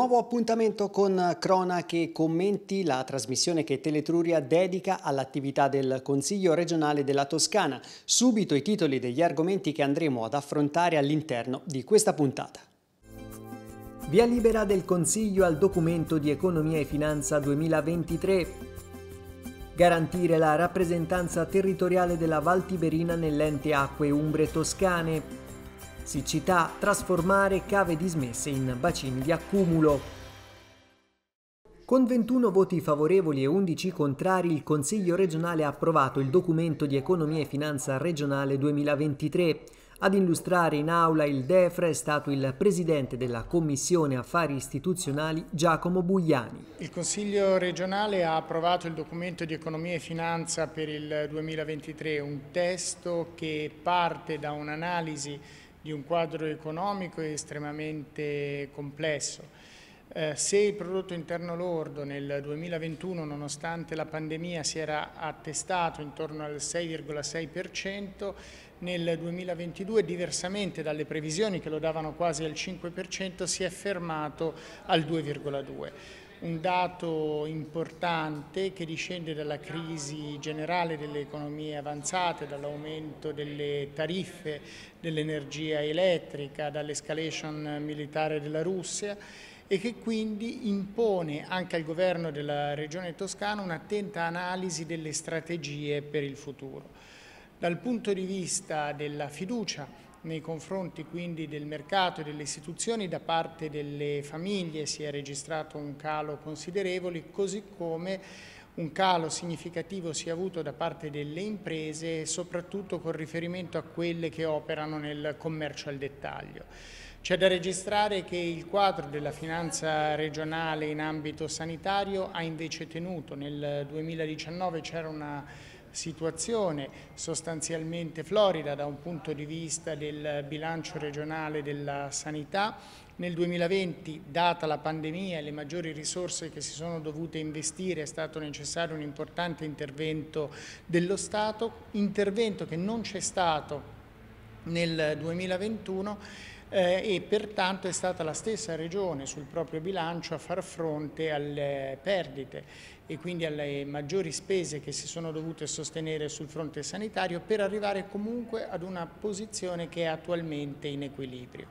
Nuovo appuntamento con Cronache e Commenti, la trasmissione che Teletruria dedica all'attività del Consiglio regionale della Toscana. Subito i titoli degli argomenti che andremo ad affrontare all'interno di questa puntata. Via libera del Consiglio al documento di Economia e Finanza 2023. Garantire la rappresentanza territoriale della Val Tiberina nell'ente Acque Umbre Toscane siccità, trasformare cave dismesse in bacini di accumulo. Con 21 voti favorevoli e 11 contrari, il Consiglio regionale ha approvato il documento di economia e finanza regionale 2023. Ad illustrare in aula il DEFRA è stato il presidente della Commissione Affari Istituzionali Giacomo Bugliani. Il Consiglio regionale ha approvato il documento di economia e finanza per il 2023, un testo che parte da un'analisi di un quadro economico estremamente complesso. Eh, se il prodotto interno lordo nel 2021, nonostante la pandemia, si era attestato intorno al 6,6%, nel 2022, diversamente dalle previsioni che lo davano quasi al 5%, si è fermato al 2,2% un dato importante che discende dalla crisi generale delle economie avanzate, dall'aumento delle tariffe dell'energia elettrica, dall'escalation militare della Russia e che quindi impone anche al governo della regione toscana un'attenta analisi delle strategie per il futuro. Dal punto di vista della fiducia nei confronti quindi del mercato e delle istituzioni da parte delle famiglie si è registrato un calo considerevole, così come un calo significativo si è avuto da parte delle imprese, soprattutto con riferimento a quelle che operano nel commercio al dettaglio. C'è da registrare che il quadro della finanza regionale in ambito sanitario ha invece tenuto. Nel 2019 c'era una situazione sostanzialmente florida da un punto di vista del bilancio regionale della sanità. Nel 2020, data la pandemia e le maggiori risorse che si sono dovute investire, è stato necessario un importante intervento dello Stato, intervento che non c'è stato nel 2021 eh, e pertanto è stata la stessa Regione sul proprio bilancio a far fronte alle perdite e quindi alle maggiori spese che si sono dovute sostenere sul fronte sanitario per arrivare comunque ad una posizione che è attualmente in equilibrio.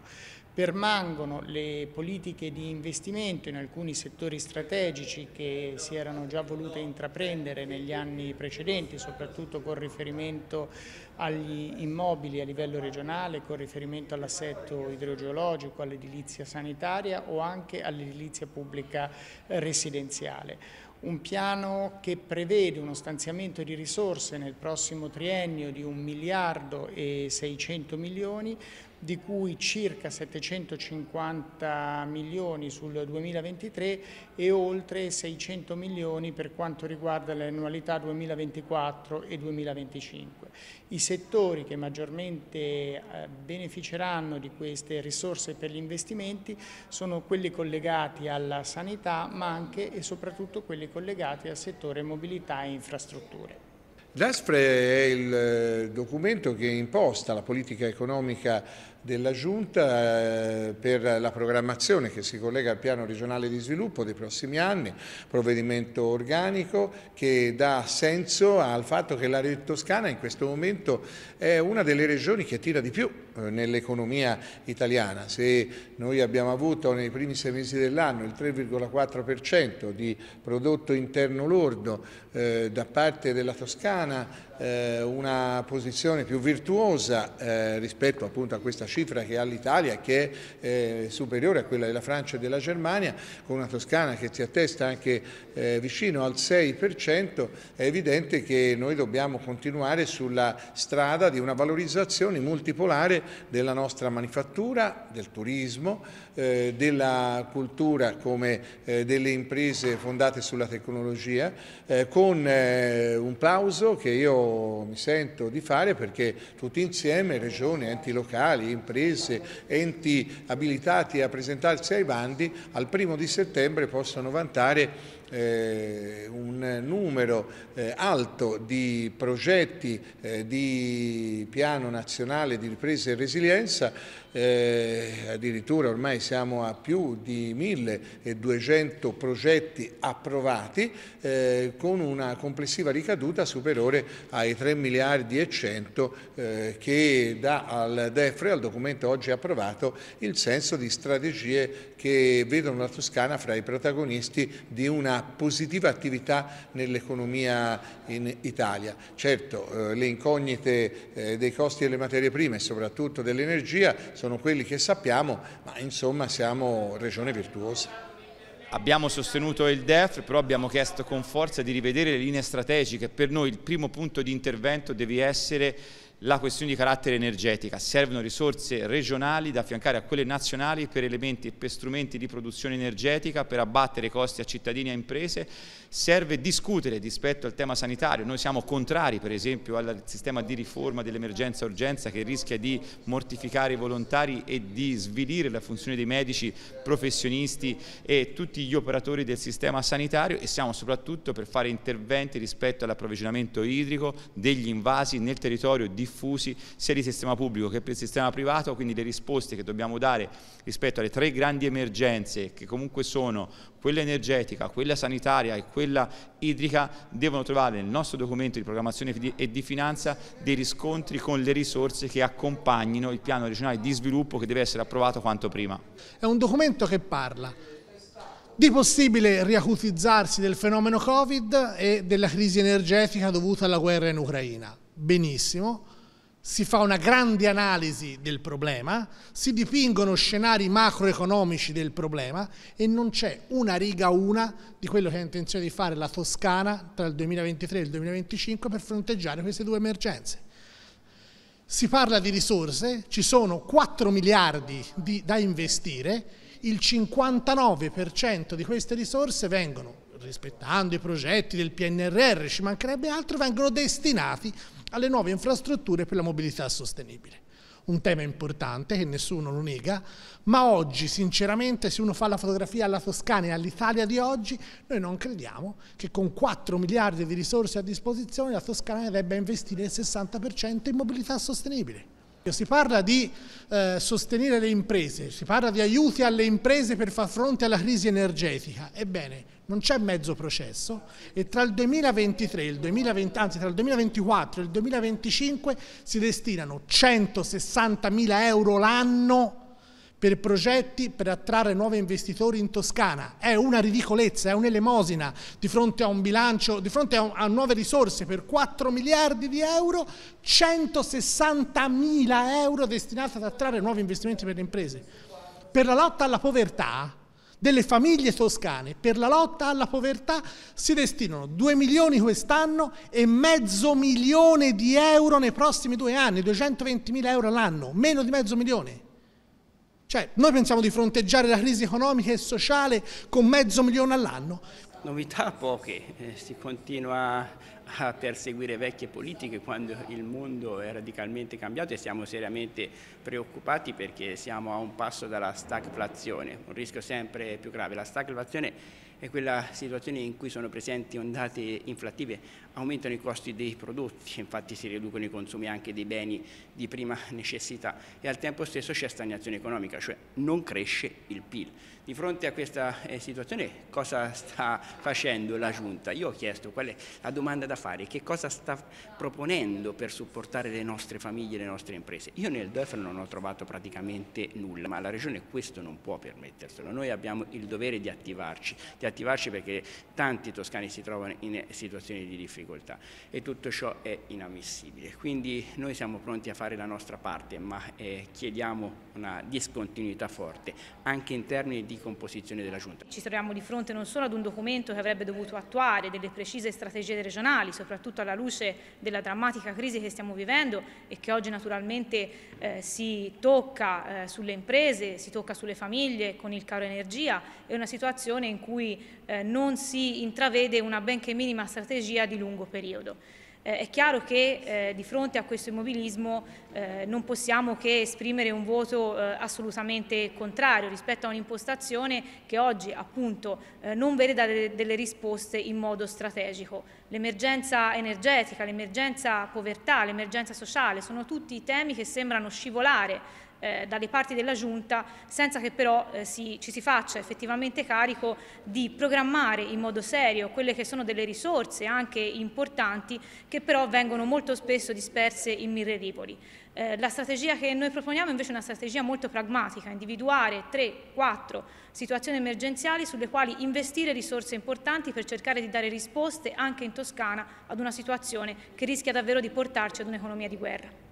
Permangono le politiche di investimento in alcuni settori strategici che si erano già volute intraprendere negli anni precedenti, soprattutto con riferimento agli immobili a livello regionale, con riferimento all'assetto idrogeologico, all'edilizia sanitaria o anche all'edilizia pubblica eh, residenziale un piano che prevede uno stanziamento di risorse nel prossimo triennio di 1 miliardo e 600 milioni di cui circa 750 milioni sul 2023 e oltre 600 milioni per quanto riguarda le annualità 2024 e 2025. I settori che maggiormente eh, beneficeranno di queste risorse per gli investimenti sono quelli collegati alla sanità ma anche e soprattutto quelli collegati al settore mobilità e infrastrutture. L'ASPRE è il eh, documento che imposta la politica economica della Giunta eh, per la programmazione che si collega al piano regionale di sviluppo dei prossimi anni, provvedimento organico che dà senso al fatto che l'area toscana in questo momento è una delle regioni che tira di più eh, nell'economia italiana. Se noi abbiamo avuto nei primi sei mesi dell'anno il 3,4% di prodotto interno lordo eh, da parte della Toscana, eh, una posizione più virtuosa eh, rispetto appunto a questa cifra che ha l'Italia che è eh, superiore a quella della Francia e della Germania, con una Toscana che si attesta anche eh, vicino al 6%, è evidente che noi dobbiamo continuare sulla strada di una valorizzazione multipolare della nostra manifattura, del turismo, eh, della cultura come eh, delle imprese fondate sulla tecnologia, eh, con un plauso che io mi sento di fare perché tutti insieme, regioni, enti locali, imprese, enti abilitati a presentarsi ai bandi, al primo di settembre possono vantare eh, un numero eh, alto di progetti eh, di piano nazionale di ripresa e resilienza, eh, addirittura ormai siamo a più di 1200 progetti approvati eh, con una complessiva ricaduta superiore ai 3 miliardi e 100 eh, che dà al DEFRE, al documento oggi approvato il senso di strategie che vedono la Toscana fra i protagonisti di una positiva attività nell'economia in Italia. Certo, eh, le incognite eh, dei costi delle materie prime e soprattutto dell'energia sono quelli che sappiamo, ma insomma siamo regione virtuosa. Abbiamo sostenuto il DEF, però abbiamo chiesto con forza di rivedere le linee strategiche. Per noi il primo punto di intervento deve essere la questione di carattere energetica, servono risorse regionali da affiancare a quelle nazionali per elementi e per strumenti di produzione energetica, per abbattere i costi a cittadini e imprese, serve discutere rispetto al tema sanitario, noi siamo contrari per esempio al sistema di riforma dell'emergenza-urgenza che rischia di mortificare i volontari e di svilire la funzione dei medici, professionisti e tutti gli operatori del sistema sanitario e siamo soprattutto per fare interventi rispetto all'approvvigionamento idrico, degli invasi nel territorio di diffusi sia di sistema pubblico che per il sistema privato, quindi le risposte che dobbiamo dare rispetto alle tre grandi emergenze che comunque sono quella energetica, quella sanitaria e quella idrica devono trovare nel nostro documento di programmazione e di finanza dei riscontri con le risorse che accompagnino il piano regionale di sviluppo che deve essere approvato quanto prima. È un documento che parla di possibile riacutizzarsi del fenomeno Covid e della crisi energetica dovuta alla guerra in Ucraina. Benissimo si fa una grande analisi del problema, si dipingono scenari macroeconomici del problema e non c'è una riga una di quello che ha intenzione di fare la Toscana tra il 2023 e il 2025 per fronteggiare queste due emergenze. Si parla di risorse, ci sono 4 miliardi di, da investire, il 59% di queste risorse vengono rispettando i progetti del PNRR, ci mancherebbe altro, vengono destinati alle nuove infrastrutture per la mobilità sostenibile. Un tema importante che nessuno lo nega, ma oggi sinceramente se uno fa la fotografia alla Toscana e all'Italia di oggi, noi non crediamo che con 4 miliardi di risorse a disposizione la Toscana debba investire il 60% in mobilità sostenibile marchio, si parla di eh, sostenere le imprese, si parla di aiuti alle imprese per far fronte alla crisi energetica. Ebbene, non c'è mezzo processo e tra il 2023 il 2020, anzi tra il 2024 e il 2025 si destinano 160 mila euro l'anno per progetti per attrarre nuovi investitori in Toscana. È una ridicolezza, è un'elemosina di fronte a un bilancio, di fronte a, un, a nuove risorse per 4 miliardi di euro, 160 mila euro destinati ad attrarre nuovi investimenti per le imprese. Per la lotta alla povertà delle famiglie toscane, per la lotta alla povertà si destinano 2 milioni quest'anno e mezzo milione di euro nei prossimi due anni, 220 mila euro all'anno, meno di mezzo milione. Cioè, noi pensiamo di fronteggiare la crisi economica e sociale con mezzo milione all'anno. Novità poche, eh, si continua a perseguire vecchie politiche quando il mondo è radicalmente cambiato e siamo seriamente preoccupati perché siamo a un passo dalla stagflazione, un rischio sempre più grave. La stagflazione è quella situazione in cui sono presenti ondate inflattive aumentano i costi dei prodotti, infatti si riducono i consumi anche dei beni di prima necessità e al tempo stesso c'è stagnazione economica, cioè non cresce il PIL. Di fronte a questa eh, situazione cosa sta facendo la Giunta? Io ho chiesto qual è la domanda da fare, che cosa sta proponendo per supportare le nostre famiglie, e le nostre imprese. Io nel DEF non ho trovato praticamente nulla, ma la Regione questo non può permetterselo. Noi abbiamo il dovere di attivarci, di attivarci perché tanti toscani si trovano in situazioni di difficoltà difficoltà e tutto ciò è inammissibile. Quindi noi siamo pronti a fare la nostra parte, ma eh, chiediamo una discontinuità forte anche in termini di composizione della Giunta. Ci troviamo di fronte non solo ad un documento che avrebbe dovuto attuare delle precise strategie regionali, soprattutto alla luce della drammatica crisi che stiamo vivendo e che oggi naturalmente eh, si tocca eh, sulle imprese, si tocca sulle famiglie con il caro energia, è una situazione in cui eh, non si intravede una benché minima strategia di lungo lungo periodo. Eh, è chiaro che eh, di fronte a questo immobilismo eh, non possiamo che esprimere un voto eh, assolutamente contrario rispetto a un'impostazione che oggi appunto eh, non vede dare delle risposte in modo strategico. L'emergenza energetica, l'emergenza povertà, l'emergenza sociale sono tutti temi che sembrano scivolare eh, dalle parti della Giunta senza che però eh, si, ci si faccia effettivamente carico di programmare in modo serio quelle che sono delle risorse anche importanti che però vengono molto spesso disperse in mille rivoli. Eh, la strategia che noi proponiamo invece è una strategia molto pragmatica, individuare 3-4 situazioni emergenziali sulle quali investire risorse importanti per cercare di dare risposte anche in Toscana ad una situazione che rischia davvero di portarci ad un'economia di guerra.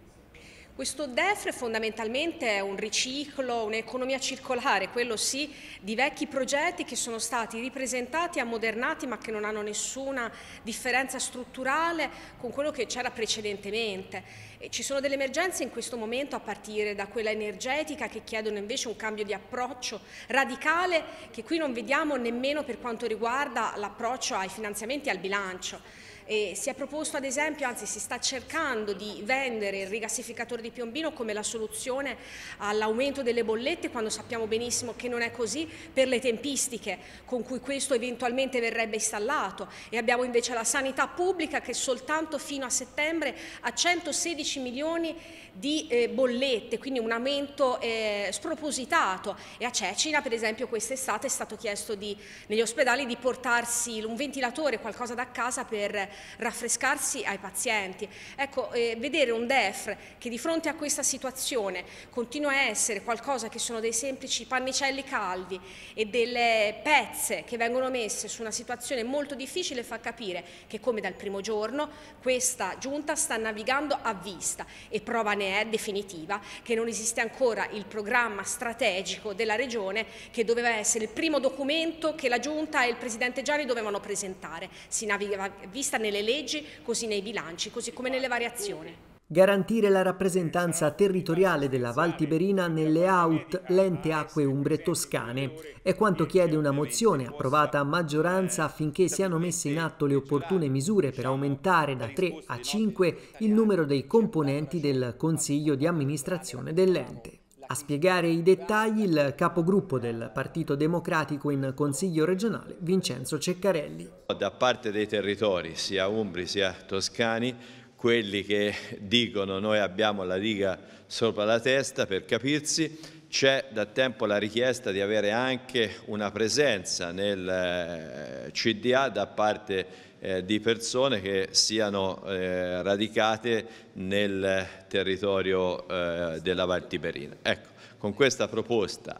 Questo DEFRE fondamentalmente è un riciclo, un'economia circolare, quello sì, di vecchi progetti che sono stati ripresentati, ammodernati ma che non hanno nessuna differenza strutturale con quello che c'era precedentemente. E ci sono delle emergenze in questo momento a partire da quella energetica che chiedono invece un cambio di approccio radicale che qui non vediamo nemmeno per quanto riguarda l'approccio ai finanziamenti e al bilancio. E si è proposto ad esempio, anzi si sta cercando di vendere il rigassificatore di Piombino come la soluzione all'aumento delle bollette quando sappiamo benissimo che non è così per le tempistiche con cui questo eventualmente verrebbe installato e abbiamo invece la sanità pubblica che soltanto fino a settembre ha 116 milioni di eh, bollette, quindi un aumento eh, spropositato e a Cecina per esempio quest'estate è stato chiesto di, negli ospedali di portarsi un ventilatore, qualcosa da casa per raffrescarsi ai pazienti. Ecco, eh, vedere un DEF che di fronte a questa situazione continua a essere qualcosa che sono dei semplici pannicelli calvi e delle pezze che vengono messe su una situazione molto difficile fa capire che come dal primo giorno questa giunta sta navigando a vista e prova ne è definitiva che non esiste ancora il programma strategico della regione che doveva essere il primo documento che la giunta e il presidente Gianni dovevano presentare. Si naviga a vista nel nelle leggi, così nei bilanci, così come nelle variazioni. Garantire la rappresentanza territoriale della Val Tiberina nelle AUT, l'ente acque umbre toscane, è quanto chiede una mozione approvata a maggioranza affinché siano messe in atto le opportune misure per aumentare da 3 a 5 il numero dei componenti del Consiglio di amministrazione dell'ente. A spiegare i dettagli il capogruppo del Partito Democratico in Consiglio regionale, Vincenzo Ceccarelli. Da parte dei territori, sia umbri sia toscani, quelli che dicono noi abbiamo la riga sopra la testa, per capirsi, c'è da tempo la richiesta di avere anche una presenza nel eh, CDA da parte eh, di persone che siano eh, radicate nel territorio eh, della Valtiberina. Ecco, con questa proposta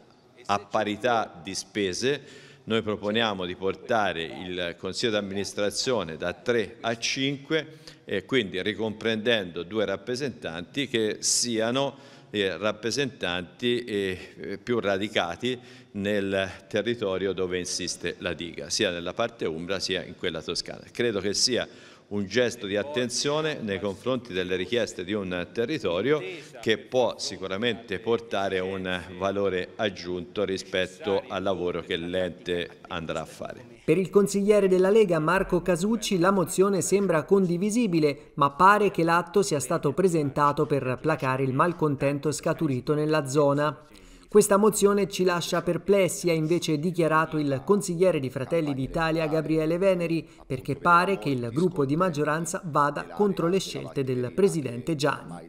a parità di spese noi proponiamo di portare il Consiglio d'amministrazione da 3 a 5 e quindi ricomprendendo due rappresentanti che siano eh, rappresentanti eh, eh, più radicati nel territorio dove insiste la diga, sia nella parte umbra sia in quella toscana. Credo che sia un gesto di attenzione nei confronti delle richieste di un territorio che può sicuramente portare un valore aggiunto rispetto al lavoro che l'ente andrà a fare. Per il consigliere della Lega Marco Casucci la mozione sembra condivisibile, ma pare che l'atto sia stato presentato per placare il malcontento scaturito nella zona. Questa mozione ci lascia perplessi, ha invece dichiarato il consigliere di Fratelli d'Italia Gabriele Veneri, perché pare che il gruppo di maggioranza vada contro le scelte del presidente Gianni.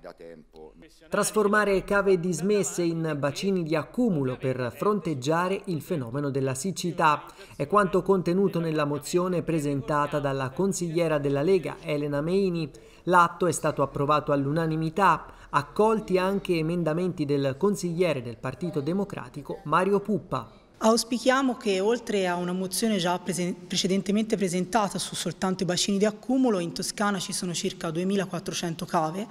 Trasformare cave dismesse in bacini di accumulo per fronteggiare il fenomeno della siccità è quanto contenuto nella mozione presentata dalla consigliera della Lega Elena Meini. L'atto è stato approvato all'unanimità accolti anche emendamenti del consigliere del Partito Democratico Mario Puppa, Auspichiamo che oltre a una mozione già presen precedentemente presentata su soltanto i bacini di accumulo, in Toscana ci sono circa 2.400 cave,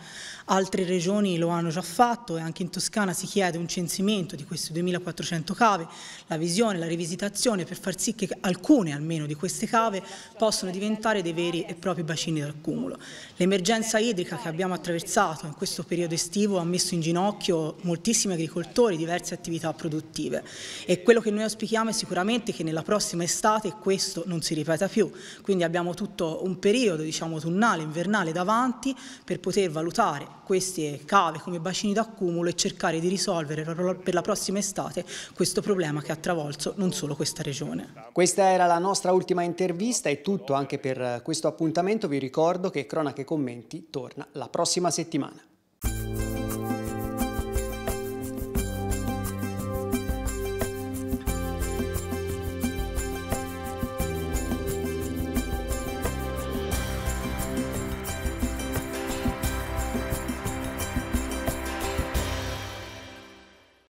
altre regioni lo hanno già fatto e anche in Toscana si chiede un censimento di queste 2.400 cave, la visione, la rivisitazione per far sì che alcune almeno di queste cave possano diventare dei veri e propri bacini di accumulo. L'emergenza idrica che abbiamo attraversato in questo periodo estivo ha messo in ginocchio moltissimi agricoltori, diverse attività produttive e quello che noi auspichiamo è sicuramente che nella prossima estate questo non si ripeta più, quindi abbiamo tutto un periodo diciamo autunnale, invernale davanti per poter valutare queste cave come bacini d'accumulo e cercare di risolvere per la prossima estate questo problema che ha travolto non solo questa regione. Questa era la nostra ultima intervista, è tutto anche per questo appuntamento, vi ricordo che Cronache Commenti torna la prossima settimana.